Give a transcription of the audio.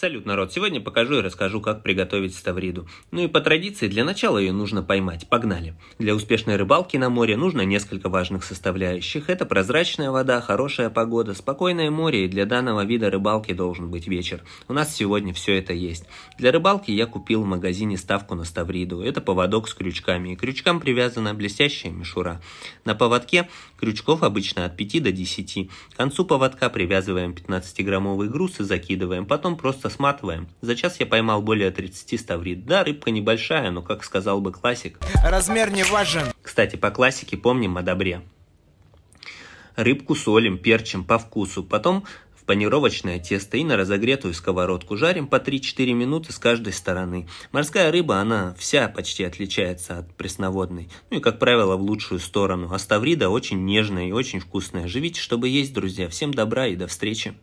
Салют, народ! Сегодня покажу и расскажу, как приготовить ставриду. Ну и по традиции, для начала ее нужно поймать. Погнали! Для успешной рыбалки на море нужно несколько важных составляющих. Это прозрачная вода, хорошая погода, спокойное море и для данного вида рыбалки должен быть вечер. У нас сегодня все это есть. Для рыбалки я купил в магазине ставку на ставриду. Это поводок с крючками, и крючкам привязана блестящая мишура. На поводке крючков обычно от 5 до 10. К концу поводка привязываем 15-граммовый груз и закидываем, потом просто просто сматываем. За час я поймал более 30 ставрит. Да, рыбка небольшая, но как сказал бы классик. Размер не важен. Кстати, по классике помним о добре. Рыбку солим, перчим по вкусу, потом в панировочное тесто и на разогретую сковородку жарим по 3-4 минуты с каждой стороны. Морская рыба, она вся почти отличается от пресноводной, ну и, как правило, в лучшую сторону. А ставрида очень нежная и очень вкусная. Живите, чтобы есть, друзья. Всем добра и до встречи.